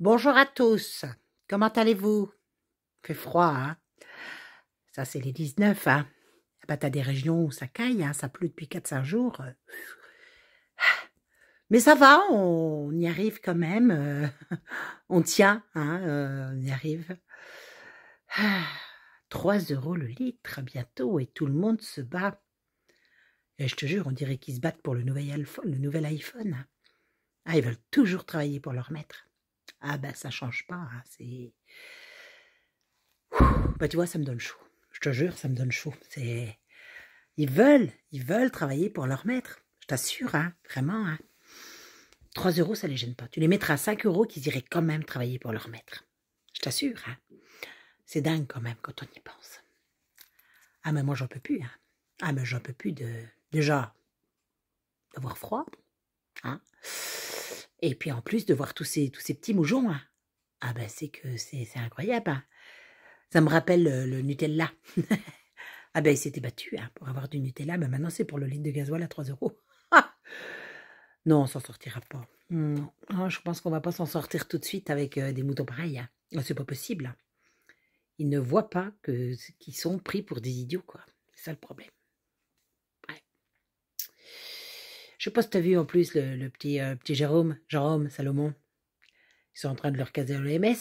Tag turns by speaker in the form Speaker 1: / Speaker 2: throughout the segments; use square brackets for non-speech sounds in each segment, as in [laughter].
Speaker 1: Bonjour à tous. Comment allez-vous Fait froid, hein Ça, c'est les 19, hein Bah, t'as des régions où ça caille, hein Ça pleut depuis 4-5 jours. Euh, Mais ça va, on y arrive quand même. Euh, [laughs] on tient, hein euh, On y arrive. 3 [sighs] euros le litre bientôt et tout le monde se bat. Et je te jure, on dirait qu'ils se battent pour le nouvel, le nouvel iPhone. Ah, ils veulent toujours travailler pour leur maître. Ah ben ça change pas, hein, c'est... Ben, tu vois, ça me donne chaud. Je te jure, ça me donne chaud. C'est... Ils veulent, ils veulent travailler pour leur maître. Je t'assure, hein, vraiment. Hein. 3 euros, ça les gêne pas. Tu les mettras à 5 euros qu'ils iraient quand même travailler pour leur maître. Je t'assure, hein. C'est dingue quand même quand on y pense. Ah mais moi j'en peux plus, hein. Ah mais j'en peux plus de... Déjà, d'avoir froid, et puis en plus de voir tous ces, tous ces petits moujons, hein. ah ben c'est que c'est incroyable. Hein. Ça me rappelle euh, le, Nutella. [laughs] ah ben ils s'étaient battus hein, pour avoir du Nutella, mais maintenant c'est pour le litre de gasoil à 3 euros. [laughs] non, on s'en sortira pas. Hmm. Ah, je pense qu'on va pas s'en sortir tout de suite avec euh, des moutons pareils. Ah, c'est pas possible. Ils ne voient pas que qu'ils sont pris pour des idiots, quoi. C'est ça le problème. Je sais pas si en plus le, petit, euh, petit Jérôme, Jérôme, Salomon. Ils sont en train de leur caser à l'OMS.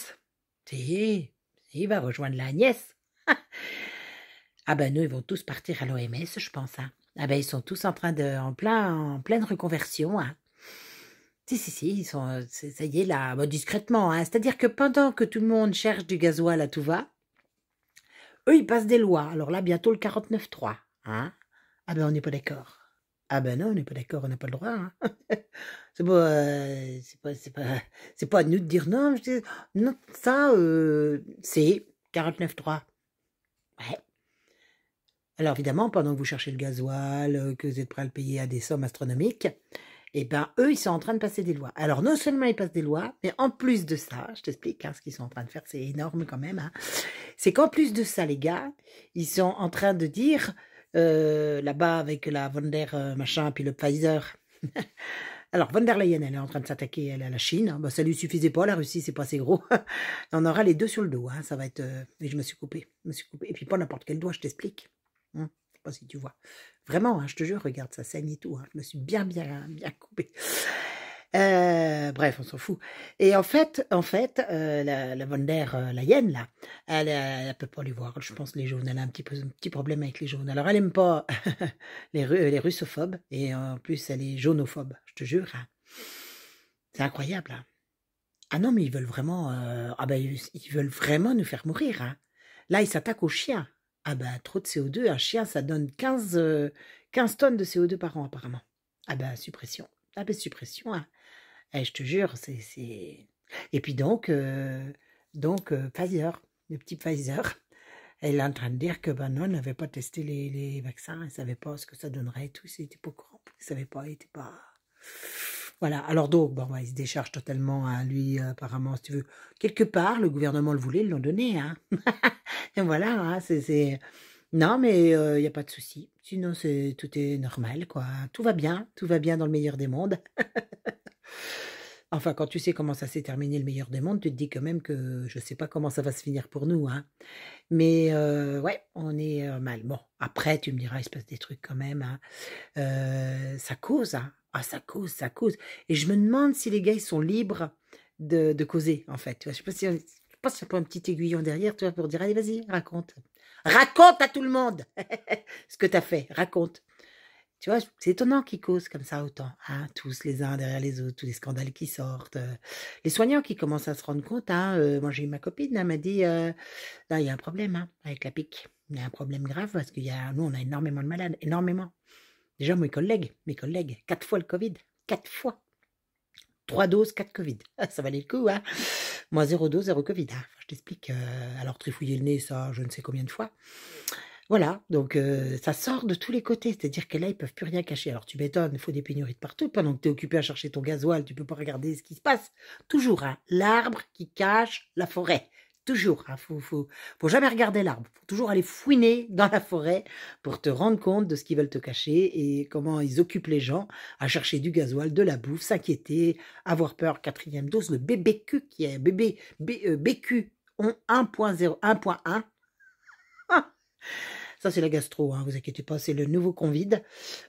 Speaker 1: Si, il va rejoindre la nièce. [laughs] ah ben nous, ils vont tous partir à l'OMS, je pense. Hein. Ah ben ils sont tous en train de, en plein, en pleine reconversion. Hein. Si, si, si, ils sont, euh, ça y est, là, discrètement. Hein. C'est-à-dire que pendant que tout le monde cherche du gasoil à tout va, eux, ils passent des lois. Alors là, bientôt le 49.3. Hein ah ben, on n'est pas d'accord. Ah ben non, on n'est pas d'accord, on n'a pas le droit. Hein. [laughs] c'est pas, euh, pas, [laughs] pas, à nous de dire non. non ça, euh, c'est 49.3. Ouais. Alors évidemment, pendant que vous cherchez le gasoil, euh, que vous êtes prêt à le payer à des sommes astronomiques, eh ben eux, ils sont en train de passer des lois. Alors non seulement ils passent des lois, mais en plus de ça, je t'explique, hein, ce qu'ils sont en train de faire, c'est énorme quand même. Hein. c'est qu'en plus de ça, les gars, ils sont en train de dire euh, là-bas avec la von euh, machin, puis le Pfizer. [laughs] Alors, von der elle est en train de s'attaquer à la Chine. Hein. Bah, ça lui suffisait pas, la Russie, c'est pas assez gros. [laughs] on aura les deux sur le dos, hein. ça va être... Euh, je me suis coupé, me suis coupé. Et puis pas n'importe quel doigt, je t'explique. Hein pas si tu vois. Vraiment, hein, je te jure, regarde, ça saigne et tout. Hein. Je me suis bien, bien, bien coupé. Euh, bref, on s'en fout. Et en fait, en fait, euh, la, la, Von euh, là, elle, elle, peut pas les voir. Je pense les jaunes, elle a un petit, peu, un petit problème avec les jaunes. Alors, elle aime pas [laughs] les, les russophobes, et en plus, elle est jaunophobe, je te jure. Hein. C'est incroyable. Hein. Ah non, mais ils veulent vraiment, ah ben, ils veulent vraiment nous faire mourir. Hein. Là, ils s'attaquent aux chiens. Ah ben, trop de CO2, un chien, ça donne 15, 15 tonnes de CO2 par an, apparemment. Ah ben, suppression la ah ben, suppression, hein. Eh, je te jure, c'est... Et puis donc, euh, donc euh, Pfizer, le petit Pfizer, [laughs] elle est en train de dire que ben non, n'avait pas testé les, vaccins, elle ne savait pas ce que ça donnerait et tout, n'était pas elle ne savait pas, elle n'était pas... Voilà, alors donc, bon, ben, il se décharge totalement à hein, lui, apparemment, si tu veux. Quelque part, le gouvernement le voulait, ils l'ont donné. Hein. [laughs] et voilà, hein, c'est non, mais il n'y a pas de souci. Sinon, c'est tout est normal, quoi. Tout va bien, tout va bien dans le meilleur des mondes. [laughs] enfin, quand tu sais comment ça s'est terminé le meilleur des mondes, tu te dis quand même que je ne sais pas comment ça va se finir pour nous. Hein. Mais ouais, on est mal. Bon, après, tu me diras, il se passe des trucs quand même. Hein. ça cause, hein. Ah, ça cause, ça cause. Et je me demande si les gars, ils sont libres de, de causer, en fait. Tu vois, je pas pense y a un petit aiguillon derrière, tu pour dire, allez, vas-y, raconte. Raconte à tout le monde [laughs] ce que tu as fait. Raconte. Tu vois, c'est étonnant qu'ils causent comme ça autant. Hein, tous les uns derrière les autres, tous les scandales qui sortent. Euh, les soignants qui commencent à se rendre compte. Hein, euh, moi, j'ai eu ma copine, hein, elle m'a dit là, euh, ah, il y a un problème avec la pique. Il y a un problème grave parce qu'il y nous, on a énormément de malades, énormément. Déjà, mes collègues, mes collègues, quatre fois le Covid, quatre fois. Trois doses, quatre Covid. [laughs] ça valait le coup, Moins 0,2, 0 Covid. Ah, je t'explique. Euh, alors, trifouiller le nez, ça, je ne sais combien de fois. Voilà, donc euh, ça sort de tous les côtés, c'est-à-dire que là, ils peuvent plus rien cacher. Alors tu m'étonnes, il faut des pénuries de partout. Pendant que tu es occupé à chercher ton gasoil, tu ne peux pas regarder ce qui se passe. Toujours, hein, l'arbre qui cache la forêt toujours. Il hein, ne faut, jamais regarder l'arbre. faut toujours aller fouiner dans la forêt pour te rendre compte de ce qu'ils veulent te cacher et comment ils occupent les gens à chercher du gasoil, de la bouffe, s'inquiéter, avoir peur. Quatrième dose, le BBQ qui est bébé, B, ont 1.0, 1.1. ça, c'est la gastro, hein, vous inquiétez pas, c'est le nouveau convide.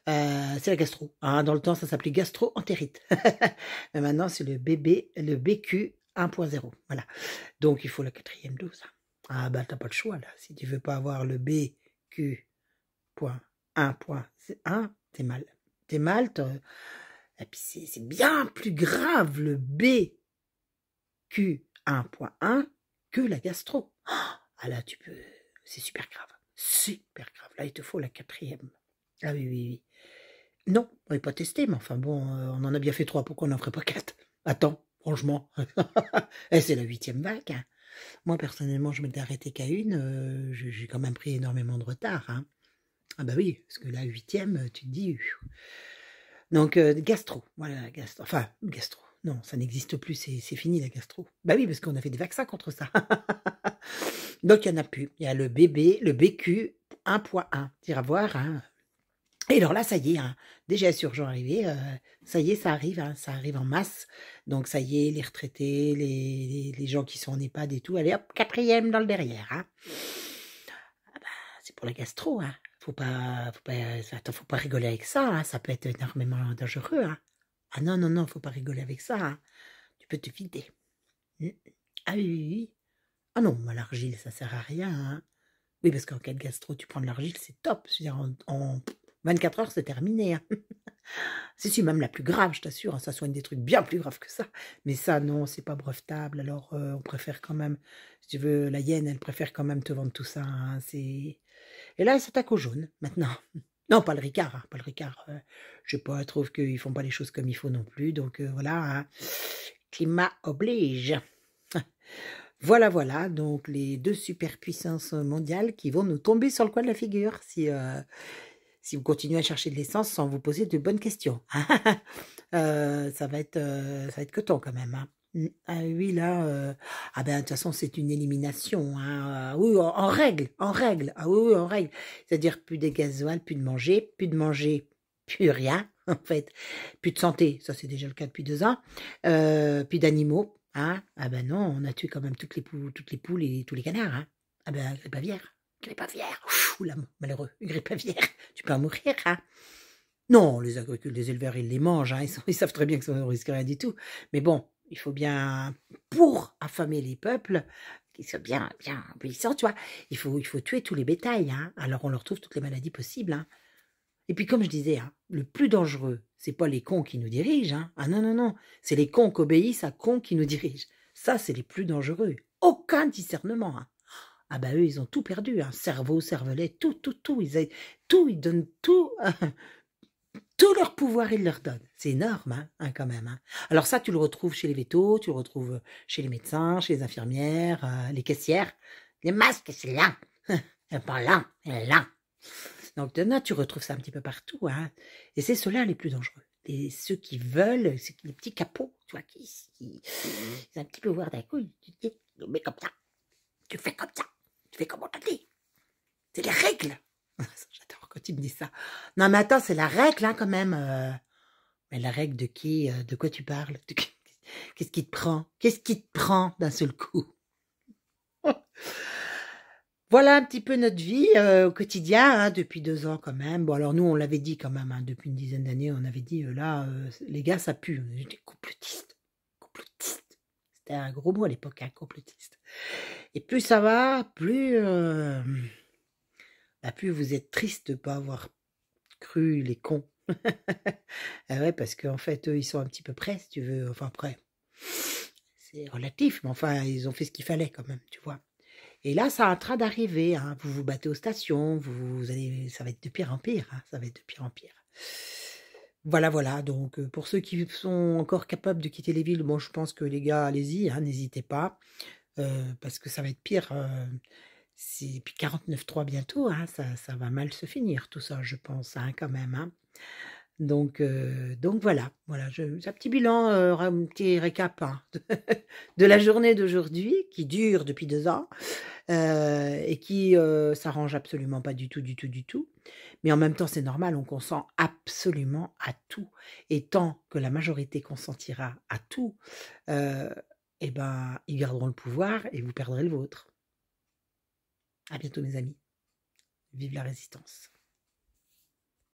Speaker 1: Euh, c'est la gastro. Hein, dans le temps, ça s'appelait gastro-entérite. [laughs] maintenant, c'est le bébé le BQ 1.0. Voilà. Donc, il faut la quatrième dose. Ah ben, t'as pas le choix, là. Si tu veux pas avoir le BQ.1.1, t'es mal. T'es mal, Et puis, c'est bien plus grave, le BQ.1.1 11 que la gastro. Ah là, tu peux... C'est super grave. Super grave. Là, il te faut la quatrième. Ah oui, oui, oui. Non, on n'est pas testé, mais enfin bon, euh, on en a bien fait trois, pourquoi on n'en ferait pas quatre Attends. Franchement, [laughs] eh, c'est la huitième vague. Hein. Moi, personnellement, je m'étais arrêté qu'à une. Euh, j'ai quand même pris énormément de retard. Hein. Ah bah oui, parce que la huitième, euh, tu te dis... Donc, euh, gastro. Voilà, gastro. Enfin, gastro. Non, ça n'existe plus, c'est fini la gastro. Bah oui, parce qu'on a fait des vaccins contre ça. [laughs] Donc, il n'y en a plus. Il y a le bébé, le BQ 1.1. Tire à voir, hein. Et alors là, ça y est, hein. déjà sur arrivé euh, ça y est, ça arrive, hein, ça arrive en masse. Donc ça y est, les retraités, les, gens qui sont en EHPAD et tout, allez hop, quatrième dans le derrière. Hein. Ah bah, c'est pour la gastro, faut pas, faut pas, faut pas rigoler avec ça, ça peut être énormément dangereux. Ah non, non, non, faut pas rigoler avec ça, tu peux te vider. Mmh. Ah oui, Ah non, l'argile, ça sert à rien. Oui, parce qu'en cas de gastro, tu prends de l'argile, c'est top. Je veux dire, on 24 heures, c'est terminé. C'est hein. [laughs] même la plus grave, je t'assure. Hein, ça soigne des trucs bien plus graves que ça. Mais ça, non, c'est pas brevetable. Alors, euh, on préfère quand même, si tu veux, la hyène, elle préfère quand même te vendre tout ça. Hein. c'est... Et là, elle s'attaque au jaune, maintenant. [laughs] non, pas le Ricard. pas le Ricard. Euh, je sais pas, trouve qu'ils font pas les choses comme il faut non plus. Donc, euh, voilà. Climat oblige. [laughs] Voilà, voilà, donc les deux superpuissances mondiales qui vont nous tomber sur le coin de la figure si, si vous continuez à chercher de l'essence sans vous poser de bonnes questions. [laughs] Euh, ça, va être, euh, ça va être coton quand même. Hein. Ah oui, là, euh, ah ben, de toute façon, c'est une élimination. Hein. Ah oui, en, règle, en règle. Ah oui, en règle. C'est-à-dire plus de gasoil, plus de manger, plus de manger, plus rien, [laughs] en fait. Plus de santé, ça c'est déjà le cas depuis deux ans. plus d'animaux. Hein. Ah ben non, on a tué quand même toutes les poules, toutes les poules et tous les canards. Ah ben, les Bavière grippe aviaire. malheureux, grippe aviaire, [laughs] tu peux mourir, hein. Non, les agriculteurs, les éleveurs, ils les mangent, hein. [laughs] ils, savent très bien que ça ne risque rien du tout. Mais bon, il faut bien, pour affamer les peuples, qu'ils soient bien, bien obéissants, tu vois, il faut, il faut tuer tous les bétails, hein Alors on leur trouve toutes les maladies possibles, hein et puis comme je disais, hein, le plus dangereux, c'est pas les cons qui nous dirigent, hein. ah non non non, c'est les cons qui obéissent à cons qui nous [laughs] dirigent. Ça, c'est les plus dangereux. Aucun discernement. Ah ben, eux, ils ont tout perdu, hein. cerveau, cervelet, tout, tout, tout. Ils, tout, ils donnent tout. [laughs] Tout leur pouvoir, ils leur donnent. C'est énorme, hein, hein quand même. Hein. Alors ça, tu le retrouves chez les vétos, tu le retrouves euh, chez les médecins, chez les infirmières, euh, les caissières. Les masques, c'est [laughs] là. un pas là, c'est là. Donc tu retrouves ça un petit peu partout. Hein. Et c'est ceux-là les plus dangereux. Et ceux qui veulent, c'est les petits capots, tu vois, qui, qui, mmh un petit peu voir d'un coup, tu dis, mais comme ça, tu fais comme ça on dit. C'est les règles. [laughs] J'adore quand tu me dis ça. Non, mais attends, c'est la règle, hein, quand même. Euh. Mais la règle de qui euh, De quoi tu parles [laughs] Qu'est-ce qui te prend Qu'est-ce qui te prend d'un seul coup [laughs] Voilà un petit peu notre vie euh, au quotidien, hein, depuis deux ans quand même. Bon, alors nous, on l'avait dit quand même, hein, depuis une dizaine d'années, on avait dit, là, les gars, ça pue. On complotistes. C'était un gros mot à l'époque, hein, complotiste. Et plus ça va, plus, euh, bah plus vous êtes triste de pas avoir cru les cons. [laughs] ah ouais, parce qu'en fait, eux, ils sont un petit peu prêts, tu veux. Enfin, après, C'est relatif, mais enfin, ils ont fait ce qu'il fallait quand même, tu vois. Et là, ça a un train d'arriver. Hein. Vous vous battez aux stations, vous, allez, ça va être de pire en pire. Hein. Ça va être de pire en pire. Voilà, voilà. Donc, euh, pour ceux qui sont encore capables de quitter les villes, bon, je pense que les gars, allez-y, hein, n'hésitez pas parce que ça va être pire. si, puis 3 bientôt, hein, ça, va mal se finir tout ça, je pense, hein, quand même. Hein. Donc, donc voilà, voilà, je, un petit bilan, un petit récap [laughs] de, la journée d'aujourd'hui qui dure depuis deux ans et qui s'arrange absolument pas du tout, du tout, du tout. Mais en même temps, c'est normal, on consent absolument à tout. Et tant que la majorité consentira à tout, eh ben, ils garderont le pouvoir et vous perdrez le vôtre. À bientôt, mes amis. Vive la résistance.